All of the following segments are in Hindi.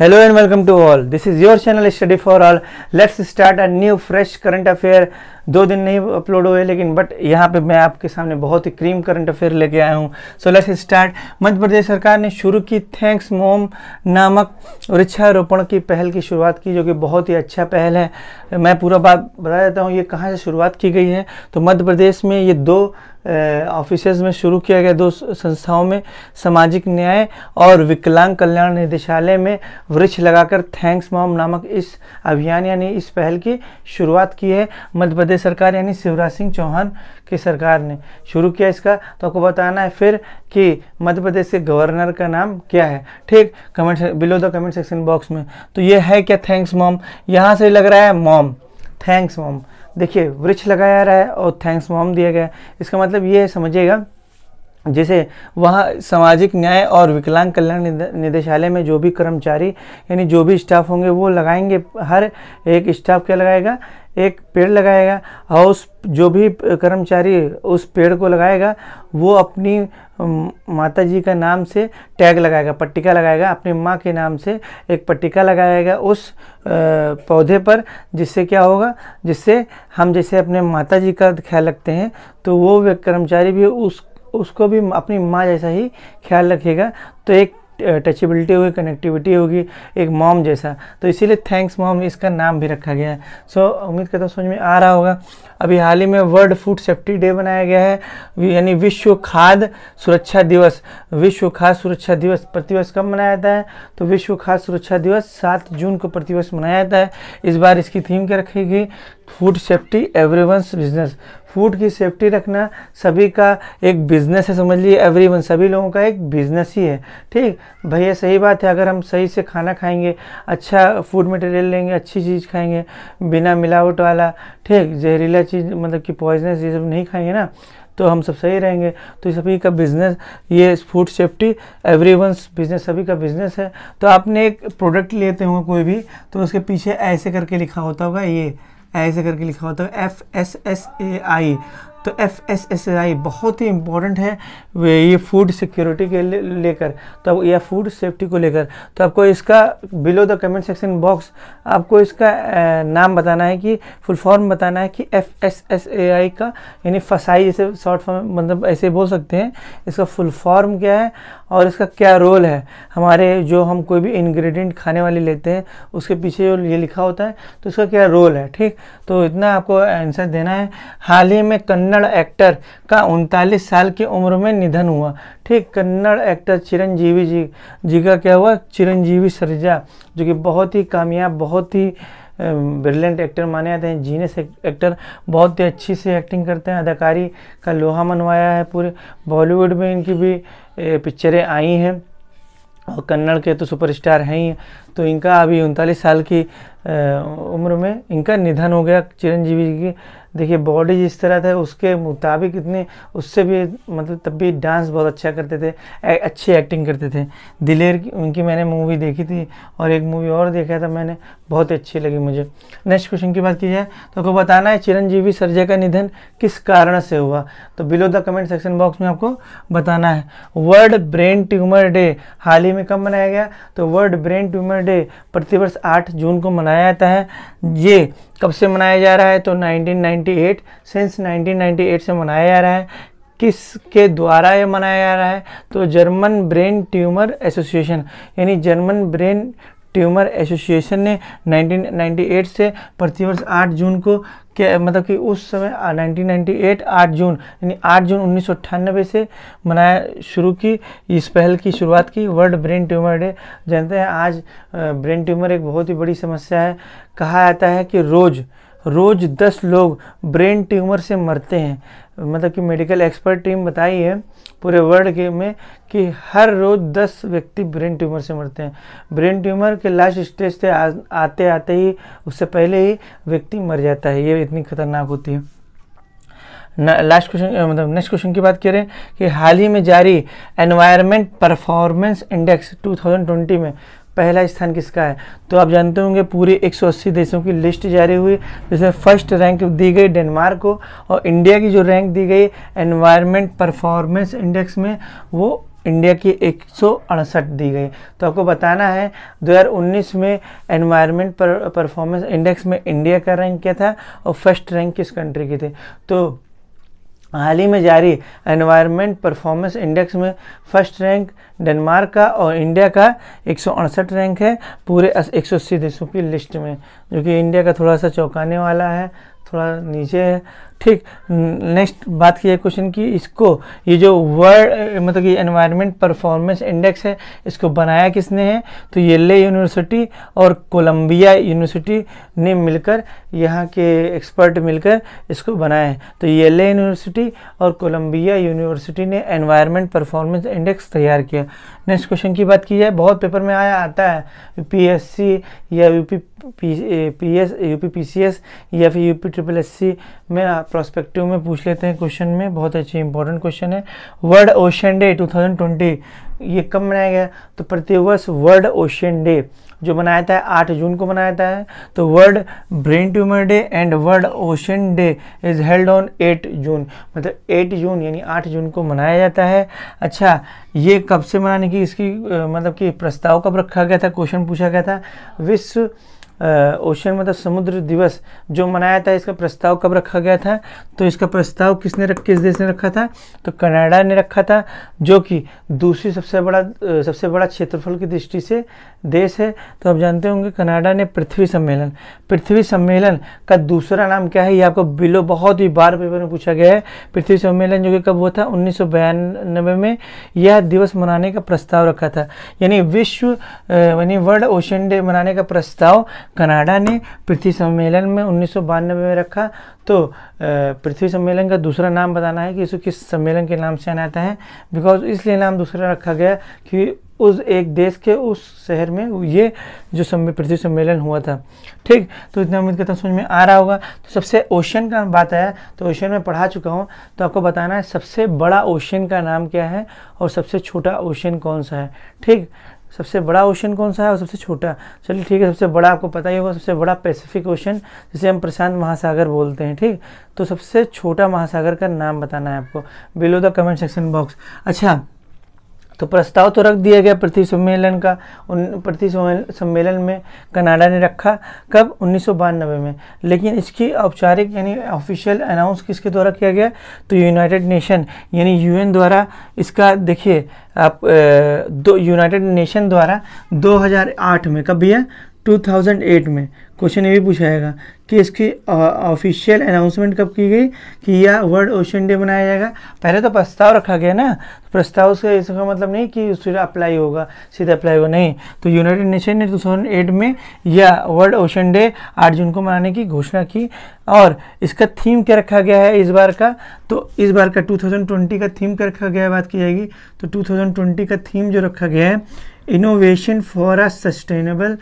hello and welcome to all this is your channel study for all let's start a new fresh current affair दो दिन नहीं अपलोड हुए लेकिन बट यहाँ पे मैं आपके सामने बहुत ही क्रीम करंट अफेयर लेके आया हूँ सो लेट्स स्टार्ट मध्य प्रदेश सरकार ने शुरू की थैंक्स मोम नामक वृक्षारोपण की पहल की शुरुआत की जो कि बहुत ही अच्छा पहल है मैं पूरा बात बता देता हूँ ये कहाँ से शुरुआत की गई है तो मध्य प्रदेश में ये दो ऑफिसेज में शुरू किया गया दो संस्थाओं में सामाजिक न्याय और विकलांग कल्याण निदेशालय में वृक्ष लगाकर थैंक्स मॉम नामक इस अभियान यानी इस पहल की शुरुआत की है मध्य प्रदेश प्रदेश सरकार यानी शिवराज सिंह चौहान की सरकार ने शुरू किया इसका तो आपको बताना है फिर कि मध्य प्रदेश के गवर्नर का नाम क्या है ठीक comment below the comment section box में तो ये है क्या थैंक्स मॉम यहाँ से लग रहा है मॉम थैंक्स मॉम देखिए वृक्ष लगाया रहा है और थैंक्स मॉम दिया गया इसका मतलब ये समझिएगा जैसे वहाँ सामाजिक न्याय और विकलांग कल्याण निदेशालय में जो भी कर्मचारी यानी जो भी स्टाफ होंगे वो लगाएंगे हर एक स्टाफ क्या लगाएगा एक पेड़ लगाएगा और उस जो भी कर्मचारी उस पेड़ को लगाएगा वो अपनी माता जी का नाम से टैग लगाएगा पट्टिका लगाएगा अपनी माँ के नाम से एक पट्टिका लगाएगा उस पौधे पर जिससे क्या होगा जिससे हम जैसे अपने माता जी का ख्याल रखते हैं तो वो कर्मचारी भी उस उसको भी अपनी माँ जैसा ही ख्याल रखेगा तो एक टचेबिलिटी होगी कनेक्टिविटी होगी एक मॉम जैसा तो इसीलिए थैंक्स मॉम इसका नाम भी रखा गया है सो उम्मीद करता हूँ समझ में आ रहा होगा अभी हाल ही में वर्ल्ड फूड सेफ्टी डे मनाया गया है यानी विश्व खाद्य सुरक्षा दिवस विश्व खाद्य सुरक्षा दिवस प्रतिवर्ष कब मनाया जाता है तो विश्व खाद्य सुरक्षा दिवस सात जून को प्रतिवर्ष मनाया जाता है इस बार इसकी थीम क्या रखी गई food safety everyone's business food की सेफ्टी रखना सभी का एक बिजनेस है समझ लीजिए एवरीवन सभी लोगों का एक बिजनेस ही है ठीक भैया सही बात है अगर हम सही से खाना खाएंगे अच्छा फूड मटेरियल लेंगे अच्छी चीज़ खाएंगे बिना मिलावट वाला ठीक जहरीला चीज़ मतलब कि पॉइजनस ये सब नहीं खाएंगे ना तो हम सब सही रहेंगे तो सभी का बिज़नेस ये फूड सेफ्टी एवरी बिज़नेस सभी का बिज़नेस है तो आपने एक प्रोडक्ट लेते होंगे कोई भी तो उसके पीछे ऐसे करके लिखा होता होगा ये ऐसे करके लिखा होता है F S S A I तो एफ एस एस आई बहुत ही इंपॉर्टेंट है वे ये फूड सिक्योरिटी के लेकर तो या फूड सेफ्टी को लेकर तो आपको इसका below the comment section box आपको इसका नाम बताना है कि फुल फॉर्म बताना है कि F S S A I का यानी फसाई जैसे शॉर्ट फॉर्म मतलब ऐसे बोल सकते हैं इसका फुल फॉर्म क्या है और इसका क्या रोल है हमारे जो हम कोई भी इंग्रेडिएंट खाने वाले लेते हैं उसके पीछे जो ये लिखा होता है तो इसका क्या रोल है ठीक तो इतना आपको आंसर देना है हाल ही में कन्नड़ एक्टर का उनतालीस साल की उम्र में निधन हुआ ठीक कन्नड़ एक्टर चिरंजीवी जी जी का क्या हुआ चिरंजीवी सरजा जो कि बहुत ही कामयाब बहुत ही ब्रिलियंट एक्टर माने जाते हैं जीनियस एक्टर बहुत ही अच्छी से एक्टिंग करते हैं अदाकारी का लोहा मनवाया है पूरे बॉलीवुड में इनकी भी पिक्चरें आई हैं और कन्नड़ के तो सुपरस्टार हैं ही तो इनका अभी उनतालीस साल की उम्र में इनका निधन हो गया चिरंजीवी जी की देखिए बॉडी जिस तरह था उसके मुताबिक इतने उससे भी मतलब तब भी डांस बहुत अच्छा करते थे अच्छी एक्टिंग करते थे दिलेर की उनकी मैंने मूवी देखी थी और एक मूवी और देखा था मैंने बहुत अच्छी लगी मुझे नेक्स्ट क्वेश्चन की बात की जाए तो आपको बताना है चिरंजीवी सरजे का निधन किस कारण से हुआ तो below the comment section box में आपको बताना है वर्ल्ड ब्रेन ट्यूमर डे हाल ही में कब मनाया गया तो वर्ल्ड ब्रेन ट्यूमर डे प्रतिवर्ष 8 जून को मनाया जाता है ये कब से मनाया जा रहा है तो 1998 सिंस 1998 से मनाया जा रहा है किसके द्वारा ये मनाया जा रहा है तो जर्मन ब्रेन ट्यूमर एसोसिएशन यानी जर्मन ब्रेन ट्यूमर एसोसिएशन ने 1998 से प्रतिवर्ष 8 जून को के मतलब कि उस समय 1998 8 जून यानी 8 जून उन्नीस से मनाया शुरू की इस पहल की शुरुआत की वर्ल्ड ब्रेन ट्यूमर डे जानते हैं आज ब्रेन ट्यूमर एक बहुत ही बड़ी समस्या है कहा जाता है कि रोज़ रोज़ दस लोग ब्रेन ट्यूमर से मरते हैं मतलब कि मेडिकल एक्सपर्ट टीम बताई है पूरे वर्ल्ड के में कि हर रोज़ दस व्यक्ति ब्रेन ट्यूमर से मरते हैं ब्रेन ट्यूमर के लास्ट स्टेज से आते आते ही उससे पहले ही व्यक्ति मर जाता है ये इतनी खतरनाक होती है लास्ट क्वेश्चन मतलब नेक्स्ट क्वेश्चन की बात करें कि हाल ही में जारी एनवायरनमेंट परफॉर्मेंस इंडेक्स 2020 में पहला स्थान किसका है तो आप जानते होंगे पूरे 180 देशों की लिस्ट जारी हुई जिसमें फर्स्ट रैंक दी गई डेनमार्क को और इंडिया की जो रैंक दी गई एनवायरनमेंट परफॉर्मेंस इंडेक्स में वो इंडिया की एक दी गई तो आपको बताना है 2019 में एनवायरनमेंट परफॉर्मेंस इंडेक्स में इंडिया का रैंक क्या था और फर्स्ट रैंक किस कंट्री की थी तो हाल ही में जारी एनवायरनमेंट परफॉर्मेंस इंडेक्स में फर्स्ट रैंक डेनमार्क का और इंडिया का एक रैंक है पूरे एक सौ की लिस्ट में जो कि इंडिया का थोड़ा सा चौंकाने वाला है थोड़ा नीचे है ठीक नेक्स्ट बात की है क्वेश्चन की इसको ये जो वर्ल्ड मतलब ये एनवायरनमेंट परफॉर्मेंस इंडेक्स है इसको बनाया किसने है तो येल्ले यूनिवर्सिटी और कोलंबिया यूनिवर्सिटी ने मिलकर यहाँ के एक्सपर्ट मिलकर इसको बनाया है तो येल्ले यूनिवर्सिटी और कोलंबिया यूनिवर्सिटी ने एनवायरनमेंट परफॉर्मेंस इंडेक्स तैयार किया नेक्स्ट क्वेश्चन की बात की जाए बहुत पेपर में आया आता है पी या U P P S U P C S या फिर पी ट्रिपल एस सी में प्रोस्पेक्टिव में पूछ लेते हैं क्वेश्चन में बहुत अच्छी इंपॉर्टेंट क्वेश्चन है वर्ल्ड ओशन डे 2020 ये कब मनाया गया तो प्रतिवर्ष वर्ल्ड ओशियन डे जो मनाया था है आठ जून को मनाया था है तो world brain tumour day and world ocean day is held on eight June मतलब एट जून यानी आठ जून को मनाया जाता है अच्छा ये कब से मनाने की इसकी मतलब कि प्रस्ताव कब रखा गया था क्वेश्चन पूछा गया था विश्व ओशन मतलब समुद्र दिवस जो मनाया था इसका प्रस्ताव कब रखा गया था तो इसका प्रस्ताव किसने रख किस देश ने रखा था तो कनाडा ने रखा था जो कि दूसरी सबसे बड़ा सबसे बड़ा क्षेत्रफल की दृष्टि से देश है तो आप जानते होंगे कनाडा ने पृथ्वी सम्मेलन पृथ्वी सम्मेलन का दूसरा नाम क्या है ये आपको बिलो बहुत ही बार पेपर में पूछा गया है पृथ्वी सम्मेलन जो कि कब हुआ था उन्नीस में यह दिवस मनाने का प्रस्ताव रखा था यानी विश्व यानी वर्ल्ड ओशन डे मनाने का प्रस्ताव कनाडा ने पृथ्वी सम्मेलन में उन्नीस में रखा तो पृथ्वी सम्मेलन का दूसरा नाम बताना है कि इसको किस सम्मेलन के नाम से आना है बिकॉज इसलिए नाम दूसरा रखा गया कि उस एक देश के उस शहर में ये जो सम्मे पृथ्वी सम्मेलन हुआ था ठीक तो इतना उम्मीद करता हूँ समझ में आ रहा होगा तो सबसे ओशन का बात आया तो ओशन में पढ़ा चुका हूँ तो आपको बताना है सबसे बड़ा ओशन का नाम क्या है और सबसे छोटा ओशन कौन सा है ठीक सबसे बड़ा ओशन कौन सा है और सबसे छोटा चलिए ठीक है सबसे बड़ा आपको पता ही होगा सबसे बड़ा पैसिफिक ओशन जिसे हम प्रशांत महासागर बोलते हैं ठीक तो सबसे छोटा महासागर का नाम बताना है आपको below the comment section box अच्छा तो प्रस्ताव तो रख दिया गया पृथ्वी सम्मेलन का उन पृथ्वी सम्मेलन में कनाडा ने रखा कब उन्नीस में लेकिन इसकी औपचारिक यानी ऑफिशियल अनाउंस किसके द्वारा किया गया तो यूनाइटेड नेशन यानी यूएन द्वारा इसका देखिए आप ए, दो यूनाइटेड नेशन द्वारा 2008 में कब है 2008 में क्वेश्चन ये भी पूछा जाएगा कि इसकी ऑफिशियल अनाउंसमेंट कब की गई कि यह वर्ल्ड ओशन डे मनाया जाएगा पहले तो प्रस्ताव रखा गया ना प्रस्ताव से इसका मतलब नहीं कि सिर्फ अप्लाई होगा सीधा अप्लाई होगा नहीं तो यूनाइटेड नेशन ने 2008 में यह वर्ल्ड ओशन डे 8 जून को मनाने की घोषणा की और इसका थीम क्या रखा गया है इस बार का तो इस बार का टू का थीम क्या रखा गया है बात की जाएगी तो टू का थीम जो रखा गया है innovation for a sustainable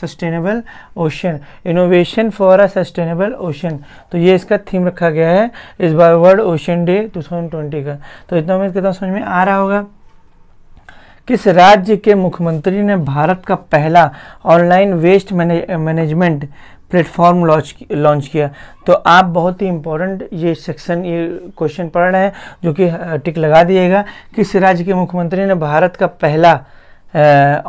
sustainable ocean innovation for a sustainable ocean तो ये इसका थीम रखा गया है इस बार वर्ल्ड ओशन डे 2020 का तो इतना उम्मीद कितना समझ में आ रहा होगा किस राज्य के मुख्यमंत्री ने भारत का पहला online waste management platform launch launch किया तो आप बहुत ही इंपॉर्टेंट ये सेक्शन ये क्वेश्चन पढ़ रहे हैं जो कि टिक लगा दिएगा किस राज्य के मुख्यमंत्री ने भारत का पहला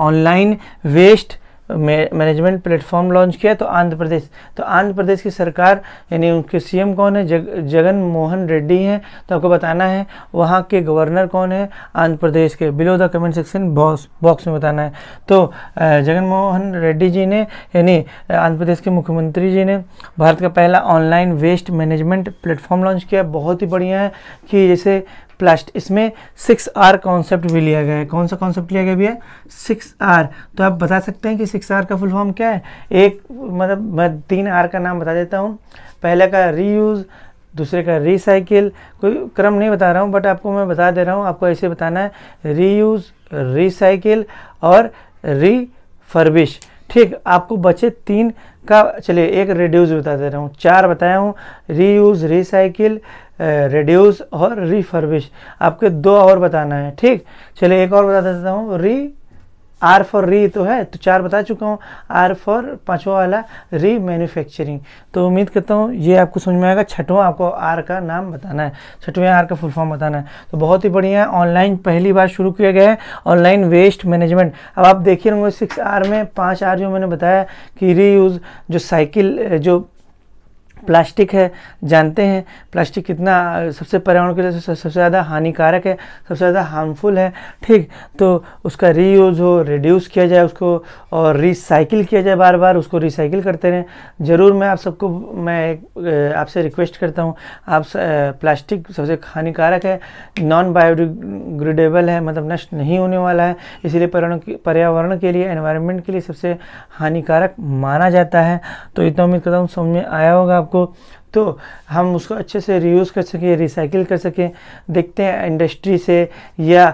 online waste management platform launch किया तो आंध्र प्रदेश तो आंध्र प्रदेश की सरकार यानी उनके सीएम कौन है जग जगन मोहन रेड्डी हैं तो आपको बताना है वहाँ के गवर्नर कौन है आंध्र प्रदेश के below the comment section box box में बताना है तो जगन मोहन रेड्डी जी ने यानी आंध्र प्रदेश के मुख्यमंत्री जी ने भारत का पहला online waste management platform launch किया बहुत ही बढ़िया है कि जैसे प्लस्ट इसमें सिक्स आर कॉन्सेप्ट भी लिया गया है कौन सा कॉन्सेप्ट लिया गया भी है सिक्स आर तो आप बता सकते हैं कि सिक्स आर का फुल फॉर्म क्या है एक मतलब मैं तीन आर का नाम बता देता हूँ पहले का रीयूज़ दूसरे का रिसाइकिल कोई क्रम नहीं बता रहा हूँ बट आपको मैं बता दे रहा हूँ आपको ऐसे बताना है रीयूज़ रिसाइकिल और रीफर्बिश ठीक आपको बचे तीन का चलिए एक रिड्यूस बता दे रहा हूँ चार बताया हूँ रीयूज़ रिसाइकिल रिड्यूस और रिफर्विश आपके दो और बताना है ठीक चलिए एक और बता देता हूँ री आर फॉर री तो है तो चार बता चुका हूँ आर फॉर पाँचवा वाला री मैन्युफैक्चरिंग तो उम्मीद करता हूँ ये आपको समझ में आएगा छठवां आपको आर का नाम बताना है छठवें आर का फुल फॉर्म बताना है तो बहुत ही बढ़िया है ऑनलाइन पहली बार शुरू किया गया है ऑनलाइन वेस्ट मैनेजमेंट अब आप देखिए होंगे सिक्स आर में पाँच आर जो मैंने बताया कि री यूज़ जो साइकिल जो प्लास्टिक है जानते हैं प्लास्टिक कितना सबसे पर्यावरण के लिए सबसे ज़्यादा हानिकारक है सबसे ज़्यादा हार्मफुल है ठीक तो उसका रीयूज़ हो रिड्यूस किया जाए उसको और रिसाइकिल किया जाए बार बार उसको रिसाइकिल करते रहें ज़रूर मैं आप सबको मैं आपसे रिक्वेस्ट करता हूँ आप प्लास्टिक सबसे हानिकारक है नॉन बायोडिग्रेडेबल है मतलब नष्ट नहीं होने वाला है इसीलिए पर्यावरण के लिए एनवायरमेंट के लिए सबसे हानिकारक माना जाता है तो इतना उम्मीद करता हूँ समझ में आया होगा आपको को तो हम उसको अच्छे से रीयूज़ कर सकें रिसाइकिल कर सकें देखते हैं इंडस्ट्री से या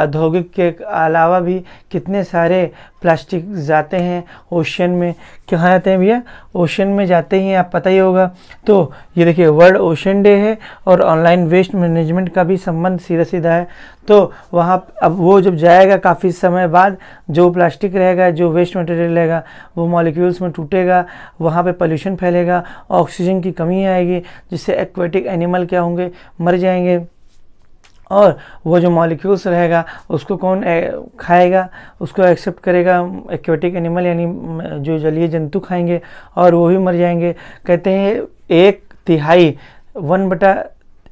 औद्योगिक के अलावा भी कितने सारे प्लास्टिक जाते हैं ओशन में कहाँ जाते हैं भैया ओशन में जाते ही आप पता ही होगा तो ये देखिए वर्ल्ड ओशन डे है और ऑनलाइन वेस्ट मैनेजमेंट का भी संबंध सीधा सीधा है तो वहाँ अब वो जब जाएगा काफ़ी समय बाद जो प्लास्टिक रहेगा जो वेस्ट मटेरियल रहेगा वो मॉलिक्यूल्स में टूटेगा वहाँ पे पोल्यूशन फैलेगा ऑक्सीजन की कमी नहीं आएगी जिससे एक्वेटिक एनिमल क्या होंगे मर जाएंगे और वो जो मॉलिक्यूल्स रहेगा उसको कौन खाएगा उसको एक्सेप्ट करेगा एक्वेटिक एनिमल यानी जो जलीय जंतु खाएंगे और वो भी मर जाएंगे कहते हैं एक तिहाई वन बटा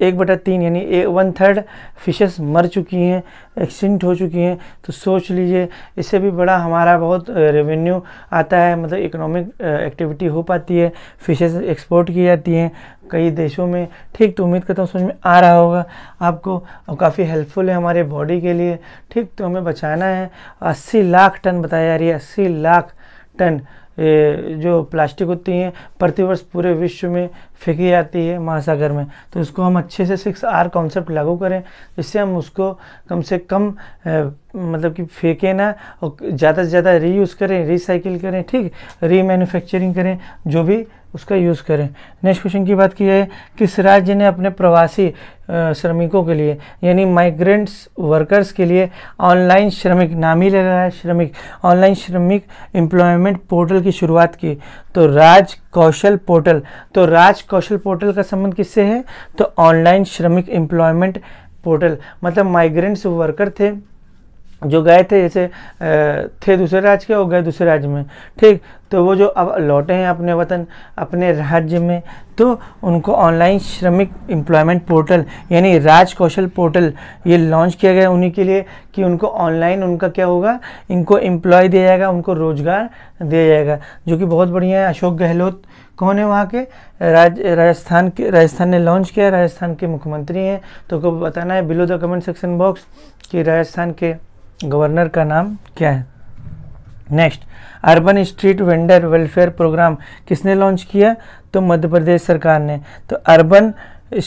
एक बटा तीन यानी ए वन थर्ड फिशेस मर चुकी हैं एक्सटिंक्ट हो चुकी हैं तो सोच लीजिए इससे भी बड़ा हमारा बहुत रेवेन्यू आता है मतलब इकोनॉमिक एक्टिविटी हो पाती है फिशेस एक्सपोर्ट की जाती हैं कई देशों में ठीक तो उम्मीद करता हूँ समझ में आ रहा होगा आपको और काफ़ी हेल्पफुल है हमारे बॉडी के लिए ठीक तो हमें बचाना है अस्सी लाख टन बताया जा रही है अस्सी लाख टन जो प्लास्टिक होती हैं प्रतिवर्ष पूरे विश्व में फेंकी जाती है महासागर में तो इसको हम अच्छे से सिक्स आर कॉन्सेप्ट लागू करें जिससे हम उसको कम से कम ए, मतलब कि फेंके ना और ज़्यादा से ज़्यादा रीयूज़ करें रिसाइकिल करें ठीक रीमैन्युफैक्चरिंग करें जो भी उसका यूज़ करें नेक्स्ट क्वेश्चन की बात की है किस राज्य ने अपने प्रवासी श्रमिकों के लिए यानी माइग्रेंट्स वर्कर्स के लिए ऑनलाइन श्रमिक नाम ही लगा है श्रमिक ऑनलाइन श्रमिक एम्प्लॉयमेंट पोर्टल की शुरुआत की तो राज कौशल पोर्टल तो राज कौशल पोर्टल का संबंध किससे है तो ऑनलाइन श्रमिक एम्प्लॉयमेंट पोर्टल मतलब माइग्रेंट्स वर्कर थे जो गए थे जैसे थे दूसरे राज्य के और गए दूसरे राज्य में ठीक तो वो जो अब लौटे हैं अपने वतन अपने राज्य में तो उनको ऑनलाइन श्रमिक एम्प्लॉयमेंट पोर्टल यानी राज कौशल पोर्टल ये लॉन्च किया गया उन्हीं के लिए कि उनको ऑनलाइन उनका क्या होगा इनको एम्प्लॉय दिया जाएगा उनको रोज़गार दिया जाएगा जो कि बहुत बढ़िया है अशोक गहलोत कौन है वहाँ के राज राजस्थान के राजस्थान ने लॉन्च किया राजस्थान के मुख्यमंत्री हैं तो को बताना है below the comment section box कि राजस्थान के गवर्नर का नाम क्या है next urban street vendor welfare programme किसने लॉन्च किया तो मध्य प्रदेश सरकार ने तो urban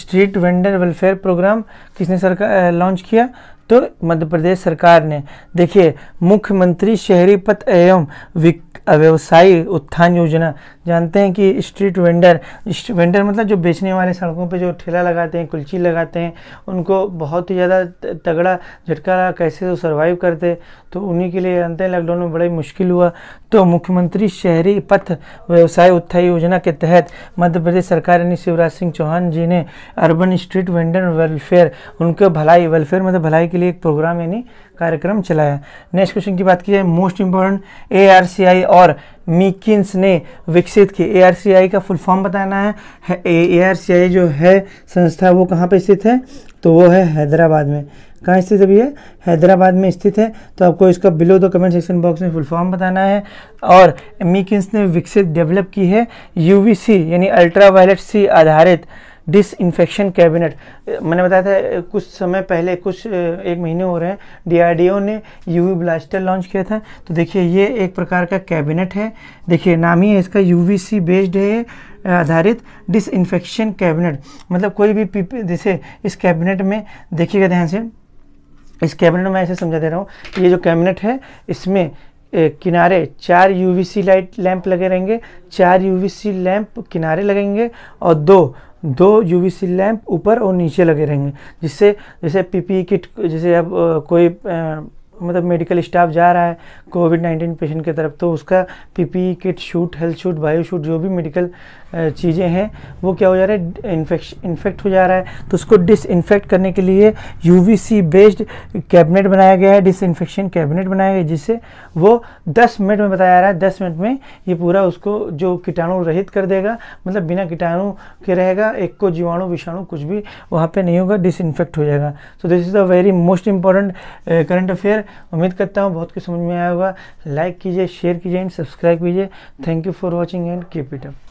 street vendor welfare programme किसने सरकार लॉन्च किया तो मध्य प्रदेश सरकार ने देखिए मुख्यमंत्री शहरी पथ एवं व्यवसायी उत्थान योजना जानते हैं कि स्ट्रीट वेंडर वेंडर मतलब जो बेचने वाले सड़कों पे जो ठेला लगाते हैं कुल्ची लगाते हैं उनको बहुत ही ज़्यादा तगड़ा झटका कैसे वो सर्वाइव करते तो उन्हीं के लिए जानते हैं लॉकडाउन में बड़ा ही मुश्किल हुआ तो मुख्यमंत्री शहरी पथ व्यवसाय उत्थाई योजना के तहत मध्य प्रदेश सरकार यानी शिवराज सिंह चौहान जी ने अर्बन स्ट्रीट वेंडर वेलफेयर उनके भलाई वेलफेयर मतलब भलाई के लिए एक प्रोग्राम यानी कार्यक्रम चलाया नेक्स्ट क्वेश्चन की बात की जाए मोस्ट इंपॉर्टेंट ए और मिकिन्स ने विकसित की ए का फुल फॉर्म बताना है ए जो है संस्था वो कहाँ पर स्थित है तो वो है हैदराबाद में कहाँ स्थित अभी है हैदराबाद में स्थित है तो आपको इसका below the comment section box में फुल फॉर्म बताना है और मिकिन्स ने विकसित डेवलप की है यूवीसी यानी अल्ट्रा वायलेट सी आधारित डिसइंफेक्शन कैबिनेट मैंने बताया था कुछ समय पहले कुछ एक महीने हो रहे हैं डीआरडीओ ने यूवी ब्लास्टर लॉन्च किया था तो देखिए ये एक प्रकार का कैबिनेट है देखिए नाम ही है इसका यूवीसी बेस्ड है आधारित डिसइंफेक्शन कैबिनेट मतलब कोई भी जैसे इस कैबिनेट में देखिएगा ध्यान से इस कैबिनेट में ऐसे समझा दे रहा हूँ ये जो कैबिनेट है इसमें किनारे चार यूवीसी लाइट लैंप लगे रहेंगे चार यूवीसी लैंप किनारे लगेंगे और दो दो यूवीसी लैंप ऊपर और नीचे लगे रहेंगे जिससे जैसे पीपी e किट जैसे अब कोई मतलब मेडिकल स्टाफ जा रहा है कोविड नाइन्टीन पेशेंट की तरफ तो उसका PP kit suit health suit bio suit जो भी मेडिकल चीज़ें हैं वो क्या हो जा रहा है इन्फेक्श इन्फेक्ट हो जा रहा है तो उसको डिसइनफेक्ट करने के लिए सी बेस्ड कैबिनेट बनाया गया है डिसइनफेक्शन कैबिनेट बनाया गया जिससे वो 10 मिनट में बताया जा रहा है 10 मिनट में ये पूरा उसको जो कीटाणु रहित कर देगा मतलब बिना कीटाणु के रहेगा एक को जीवाणु विषाणु कुछ भी वहाँ पर नहीं होगा डिसइनफेक्ट हो जाएगा so this is the very most important current affair उम्मीद करता हूँ बहुत कुछ समझ में आया होगा लाइक कीजिए शेयर कीजिए एंड सब्सक्राइब कीजिए thank you for watching and keep it up